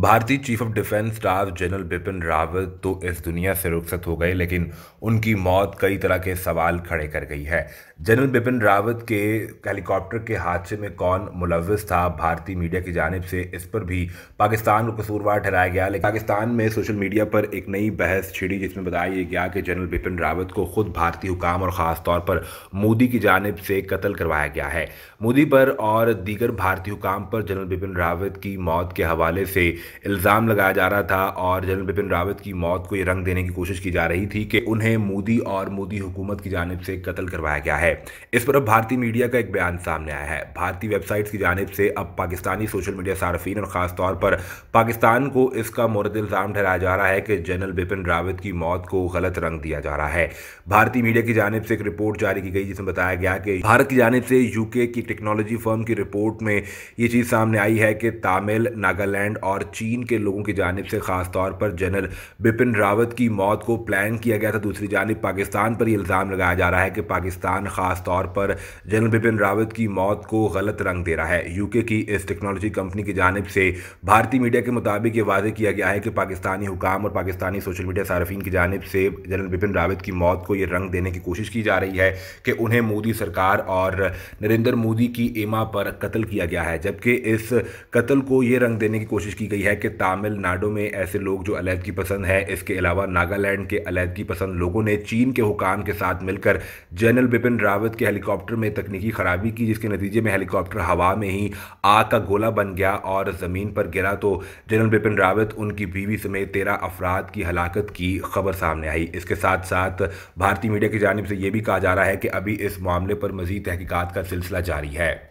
भारतीय chief of defence staff general Bipin Rawat तो इस दुनिया से रुखसत हो गए लेकिन उनकी मौत कई तरह के सवाल खड़े कर गई है जनरल बिपिन रावत के हेलीकॉप्टर के हादसे में कौन मुलविस था भारतीय मीडिया की जानब से इस पर भी पाकिस्तान को कसूरवार ठहराया गया लेकिन पाकिस्तान में सोशल मीडिया पर एक नई बहस छिड़ी जिसमें बताया गया कि जनरल बिपिन रावत को खुद भारतीय हुकाम और ख़ास तौर पर मोदी की जानब से कत्ल करवाया गया है मोदी पर और दीगर भारतीय हुकाम पर जनरल बिपिन रावत की मौत के हवाले से इल्ज़ाम लगाया जा रहा था और जनरल बिपिन रावत की मौत को ये रंग देने की कोशिश की जा रही थी कि उन्हें मोदी और मोदी हुकूमत की जानब से कत्ल करवाया गया है इस पर अब भारतीय मीडिया का एक बयान सामने आया है भारतीय वेबसाइट्स की जानब से अब पाकिस्तानी सोशल मीडिया सार्फिन और ख़ासतौर पर पाकिस्तान को इसका मरद इल्ज़ाम ठहराया जा रहा है कि जनरल बिपिन रावत की मौत को गलत रंग दिया जा रहा है भारतीय मीडिया की जानब से एक रिपोर्ट जारी की गई जिसमें बताया गया कि भारत की जानब से यूके की टेक्नोलॉजी फर्म की रिपोर्ट में ये चीज़ सामने आई है कि तमिल नागालैंड और चीन के लोगों की जानब से खासतौर पर जनरल बिपिन रावत की मौत को प्लान किया गया था दूसरी जानब पाकिस्तान पर यह इल्ज़ाम लगाया जा रहा है कि पाकिस्तान खासतौर पर जनरल बिपिन रावत की मौत को गलत रंग दे रहा है यूके की इस टेक्नोलॉजी कंपनी की जानब से भारतीय मीडिया के मुताबिक ये वादे किया गया है कि पाकिस्तानी हुकाम और पाकिस्तानी सोशल मीडिया सार्फिन की जानब से जनरल बिपिन रावत की मौत को ये रंग देने की कोशिश की जा रही है कि उन्हें मोदी सरकार और नरेंद्र मोदी की एमा पर कत्ल किया गया है जबकि इस कत्ल को ये रंग देने की कोशिश की गई है है कि तमिलनाडु में ऐसे लोग जो अलीहदगी पसंद है इसके अलावा नागालैंड के अलीहदगी पसंद लोगों ने चीन के हुकाम के साथ मिलकर जनरल बिपिन रावत के हेलीकॉप्टर में तकनीकी खराबी की जिसके नतीजे में हेलीकॉप्टर हवा में ही आग का गोला बन गया और ज़मीन पर गिरा तो जनरल बिपिन रावत उनकी बीवी समेत तेरह अफराद की हलाकत की खबर सामने आई इसके साथ साथ भारतीय मीडिया की जानब से यह भी कहा जा रहा है कि अभी इस मामले पर मजीद तहकीकत का सिलसिला जारी है